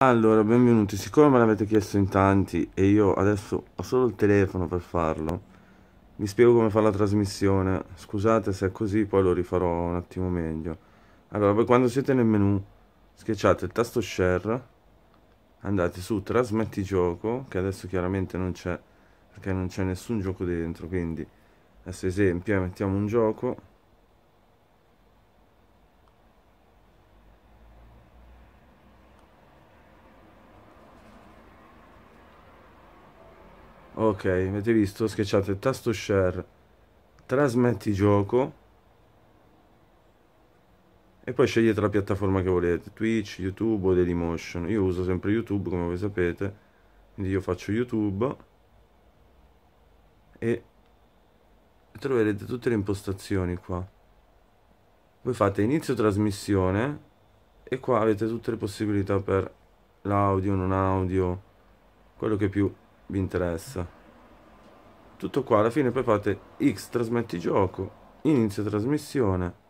Allora, benvenuti, siccome me l'avete chiesto in tanti e io adesso ho solo il telefono per farlo, vi spiego come fare la trasmissione, scusate se è così, poi lo rifarò un attimo meglio. Allora, poi quando siete nel menu, schiacciate il tasto share, andate su trasmetti gioco, che adesso chiaramente non c'è, perché non c'è nessun gioco dentro, quindi adesso esempio, eh, mettiamo un gioco, Ok, avete visto? Schiacciate il tasto share, trasmetti gioco e poi scegliete la piattaforma che volete, Twitch, YouTube o Dailymotion. Io uso sempre YouTube come voi sapete, quindi io faccio YouTube e troverete tutte le impostazioni qua. Voi fate inizio trasmissione e qua avete tutte le possibilità per l'audio, non audio, quello che più vi interessa. Tutto qua, alla fine poi fate X, trasmetti gioco, inizia trasmissione.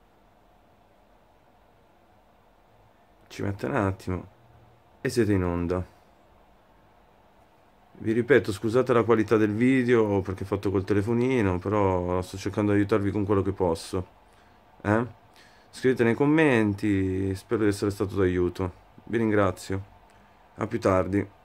Ci mette un attimo e siete in onda. Vi ripeto, scusate la qualità del video perché ho fatto col telefonino, però sto cercando di aiutarvi con quello che posso. Eh? Scrivete nei commenti, spero di essere stato d'aiuto. Vi ringrazio. A più tardi.